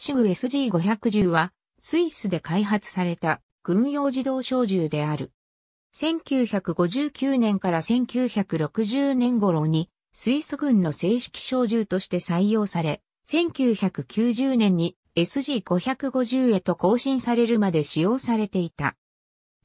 シグ SG510 は、スイスで開発された軍用自動小銃である。1959年から1960年頃に、スイス軍の正式小銃として採用され、1990年に SG550 へと更新されるまで使用されていた。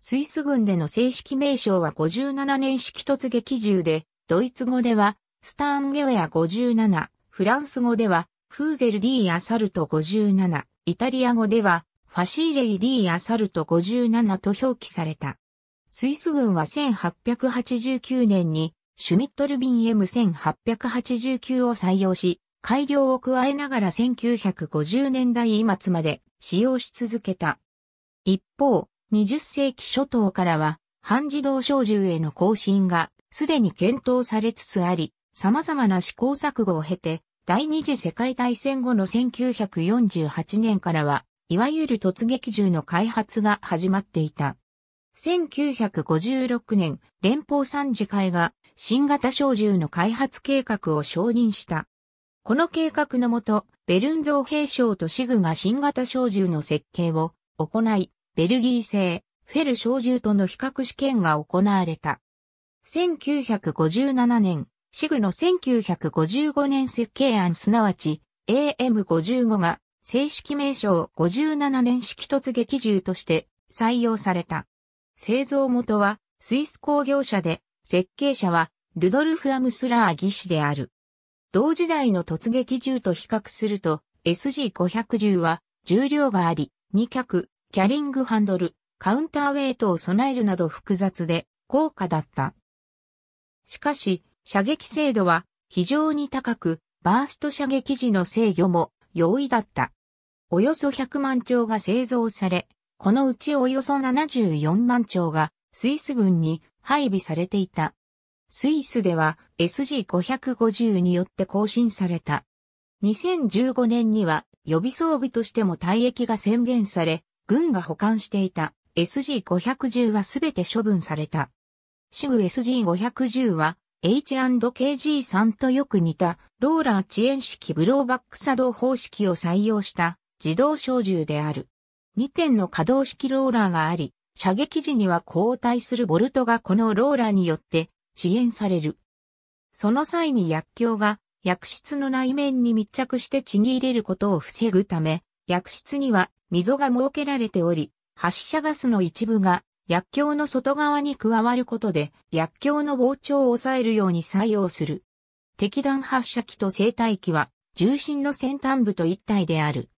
スイス軍での正式名称は57年式突撃銃で、ドイツ語では、スターンゲウェア57、フランス語では、クーゼル D アサルト57、イタリア語では、ファシーレイ D アサルト57と表記された。スイス軍は1889年に、シュミットルビン M1889 を採用し、改良を加えながら1950年代末まで使用し続けた。一方、20世紀初頭からは、半自動小銃への更新がすでに検討されつつあり、様々な試行錯誤を経て、第二次世界大戦後の1948年からは、いわゆる突撃銃の開発が始まっていた。1956年、連邦参事会が新型小銃の開発計画を承認した。この計画のもと、ベルンゾー兵将とシグが新型小銃の設計を行い、ベルギー製、フェル小銃との比較試験が行われた。1957年、シグの1955年設計案すなわち AM55 が正式名称57年式突撃銃として採用された。製造元はスイス工業者で設計者はルドルフ・アムスラー技師である。同時代の突撃銃と比較すると SG510 は重量があり2脚、キャリングハンドル、カウンターウェイトを備えるなど複雑で高価だった。しかし、射撃精度は非常に高く、バースト射撃時の制御も容易だった。およそ100万丁が製造され、このうちおよそ74万丁がスイス軍に配備されていた。スイスでは SG550 によって更新された。2015年には予備装備としても退役が宣言され、軍が保管していた SG510 はすべて処分された。シグ SG510 は H&KG さんとよく似たローラー遅延式ブローバック作動方式を採用した自動小銃である。2点の可動式ローラーがあり、射撃時には交代するボルトがこのローラーによって遅延される。その際に薬莢が薬室の内面に密着してちぎれることを防ぐため、薬室には溝が設けられており、発射ガスの一部が薬莢の外側に加わることで、薬莢の膨張を抑えるように作用する。敵弾発射機と生体機は、重心の先端部と一体である。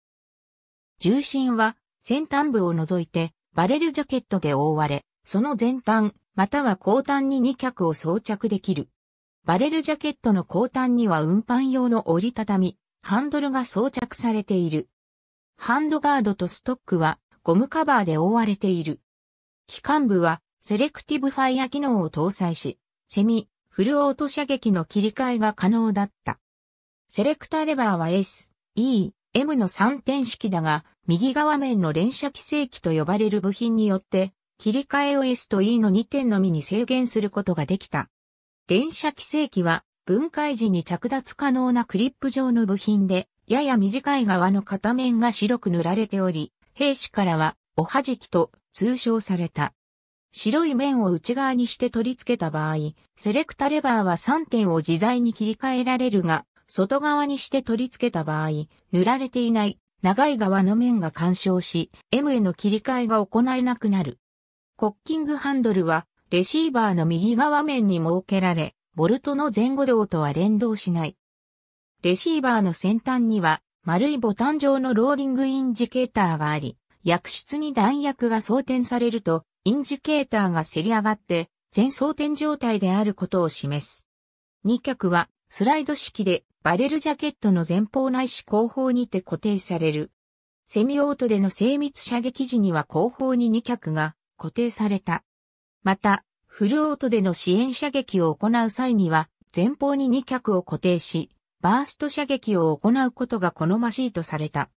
重心は、先端部を除いて、バレルジャケットで覆われ、その前端、または後端に2脚を装着できる。バレルジャケットの後端には運搬用の折りたたみ、ハンドルが装着されている。ハンドガードとストックはゴムカバーで覆われている。機関部は、セレクティブファイア機能を搭載し、セミ、フルオート射撃の切り替えが可能だった。セレクターレバーは S、E、M の3点式だが、右側面の連射規制機と呼ばれる部品によって、切り替えを S と E の2点のみに制限することができた。連射規制機は、分解時に着脱可能なクリップ状の部品で、やや短い側の片面が白く塗られており、兵士からは、おはじきと通称された。白い面を内側にして取り付けた場合、セレクタレバーは3点を自在に切り替えられるが、外側にして取り付けた場合、塗られていない長い側の面が干渉し、M への切り替えが行えなくなる。コッキングハンドルは、レシーバーの右側面に設けられ、ボルトの前後動とは連動しない。レシーバーの先端には、丸いボタン状のローディングインジケーターがあり、薬室に弾薬が装填されると、インジケーターがせり上がって、全装填状態であることを示す。2脚は、スライド式で、バレルジャケットの前方ないし後方にて固定される。セミオートでの精密射撃時には後方に2脚が固定された。また、フルオートでの支援射撃を行う際には、前方に2脚を固定し、バースト射撃を行うことが好ましいとされた。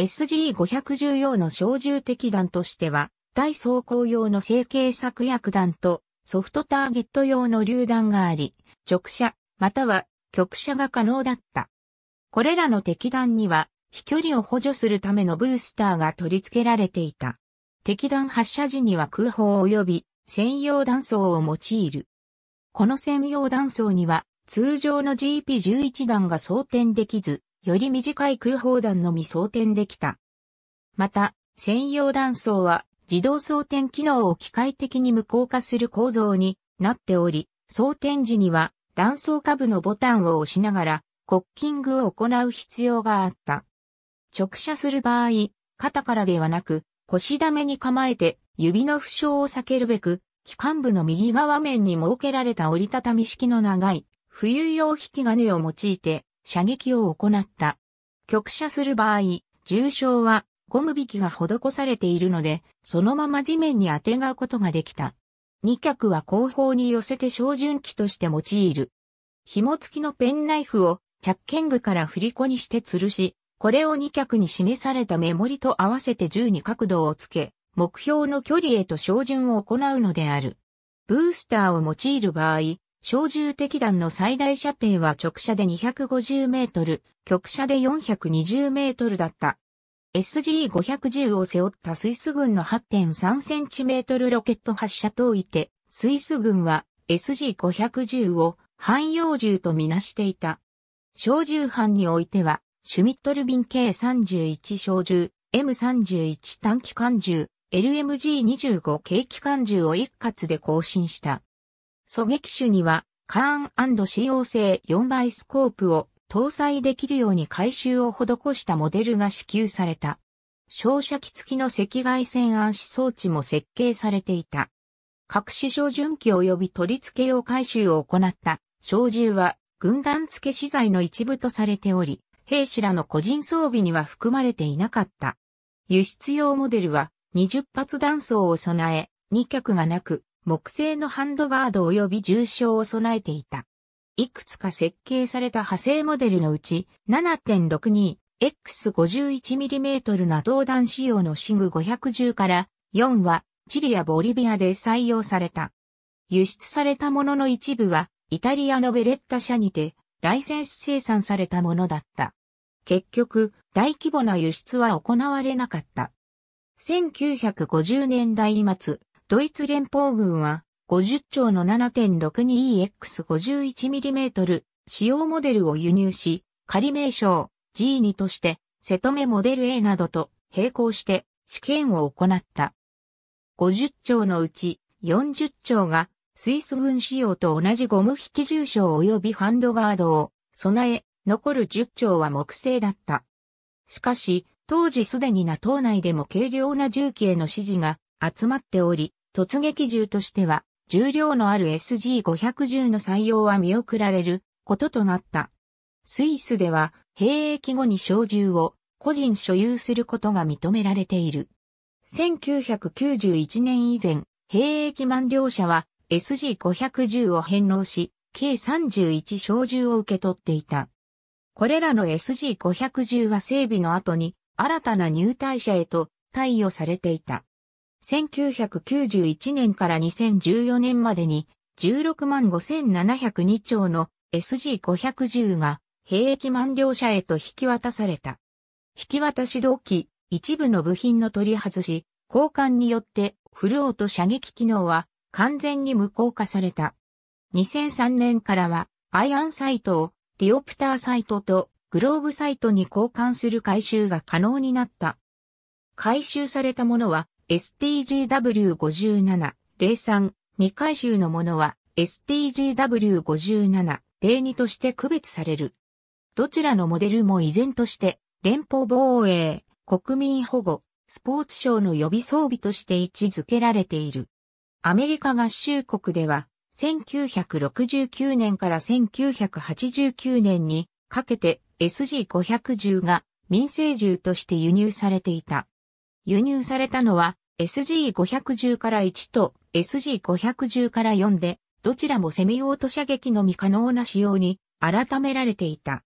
SG510 用の小銃的弾としては、大装甲用の成形作薬弾とソフトターゲット用の榴弾があり、直射、または曲射が可能だった。これらの敵弾には、飛距離を補助するためのブースターが取り付けられていた。敵弾発射時には空砲及び専用弾倉を用いる。この専用弾倉には通常の GP11 弾が装填できず、より短い空砲弾のみ装填できた。また、専用弾倉は自動装填機能を機械的に無効化する構造になっており、装填時には弾倉下部のボタンを押しながらコッキングを行う必要があった。直射する場合、肩からではなく腰だめに構えて指の負傷を避けるべく、機関部の右側面に設けられた折りたたみ式の長い冬用引き金を用いて射撃を行った。局射する場合、重傷はゴム引きが施されているので、そのまま地面に当てがうことができた。二脚は後方に寄せて照準器として用いる。紐付きのペンナイフを着剣具から振り子にして吊るし、これを二脚に示された目盛りと合わせて銃に角度をつけ、目標の距離へと照準を行うのである。ブースターを用いる場合、小銃敵弾の最大射程は直射で250メートル、曲射で420メートルだった。SG510 を背負ったスイス軍の8.3センチメートルロケット発射塔いて、スイス軍は SG510 を汎用銃とみなしていた。小銃班においては、シュミットルビン K31 小銃、M31 短期間銃、LMG25 軽機関銃を一括で更新した。狙撃手には、カーン使用性4倍スコープを搭載できるように改修を施したモデルが支給された。照射器付きの赤外線暗視装置も設計されていた。各種照準器及び取り付け用改修を行った小銃は軍団付け資材の一部とされており、兵士らの個人装備には含まれていなかった。輸出用モデルは20発弾倉を備え、2脚がなく、木製のハンドガード及び重傷を備えていた。いくつか設計された派生モデルのうち 7.62X51mm な導弾仕様のシグ510から4はチリやボリビアで採用された。輸出されたものの一部はイタリアのベレッタ社にてライセンス生産されたものだった。結局、大規模な輸出は行われなかった。1950年代末、ドイツ連邦軍は50兆の 7.62EX51mm 使用モデルを輸入し、仮名称 G2 として瀬戸目モデル A などと並行して試験を行った。50兆のうち40兆がスイス軍仕様と同じゴム引き重傷及びハンドガードを備え、残る10兆は木製だった。しかし、当時すでに NATO 内でも軽量な銃器への支持が集まっており、突撃銃としては、重量のある s g 5 1 0の採用は見送られることとなった。スイスでは、兵役後に小銃を個人所有することが認められている。1991年以前、兵役満了者は SG510 を返納し、計31小銃を受け取っていた。これらの SG510 は整備の後に新たな入隊者へと貸与されていた。1991年から2014年までに16万5702丁の SG510 が兵役満了者へと引き渡された。引き渡し動機、一部の部品の取り外し、交換によってフルオート射撃機能は完全に無効化された。2003年からはアイアンサイトをディオプターサイトとグローブサイトに交換する回収が可能になった。回収されたものは STGW57-03 未回収のものは STGW57-02 として区別される。どちらのモデルも依然として連邦防衛、国民保護、スポーツ省の予備装備として位置づけられている。アメリカ合衆国では1969年から1989年にかけて SG510 が民生銃として輸入されていた。輸入されたのは SG510 から1と SG510 から4で、どちらもセミオート射撃のみ可能な仕様に改められていた。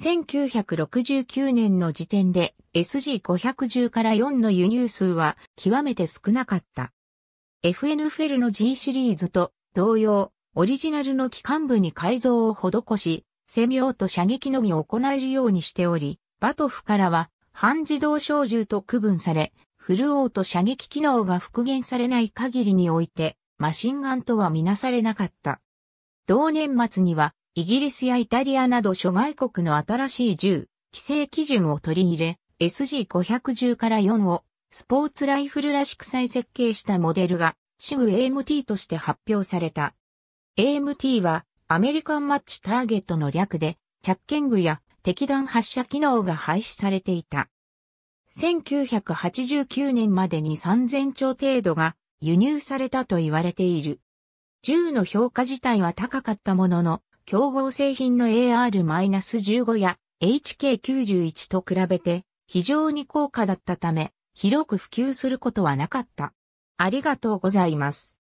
1969年の時点で SG510 から4の輸入数は極めて少なかった。FN フェルの G シリーズと同様、オリジナルの機関部に改造を施し、セミオート射撃のみを行えるようにしており、バトフからは半自動小銃と区分され、フルオート射撃機能が復元されない限りにおいて、マシンガンとはみなされなかった。同年末には、イギリスやイタリアなど諸外国の新しい銃、規制基準を取り入れ、SG510 から4をスポーツライフルらしく再設計したモデルが、シグ AMT として発表された。AMT はアメリカンマッチターゲットの略で、着剣具や敵弾発射機能が廃止されていた。1989年までに3000丁程度が輸入されたと言われている。銃の評価自体は高かったものの、競合製品の AR-15 や HK91 と比べて非常に高価だったため、広く普及することはなかった。ありがとうございます。